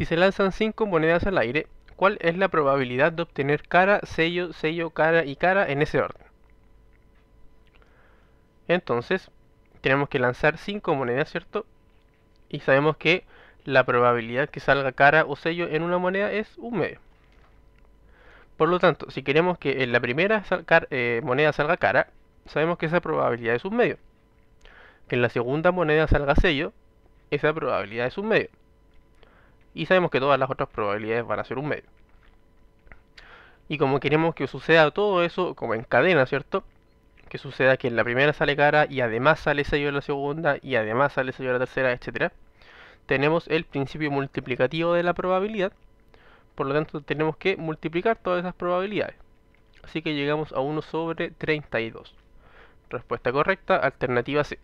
Si se lanzan 5 monedas al aire, ¿cuál es la probabilidad de obtener cara, sello, sello, cara y cara en ese orden? Entonces, tenemos que lanzar 5 monedas, ¿cierto? Y sabemos que la probabilidad que salga cara o sello en una moneda es un medio. Por lo tanto, si queremos que en la primera eh, moneda salga cara, sabemos que esa probabilidad es un medio. Que en la segunda moneda salga sello, esa probabilidad es un medio y sabemos que todas las otras probabilidades van a ser un medio. Y como queremos que suceda todo eso, como en cadena, ¿cierto? Que suceda que en la primera sale cara y además sale sello en la segunda y además sale sello en la tercera, etc. Tenemos el principio multiplicativo de la probabilidad. Por lo tanto, tenemos que multiplicar todas esas probabilidades. Así que llegamos a 1 sobre 32. Respuesta correcta, alternativa C.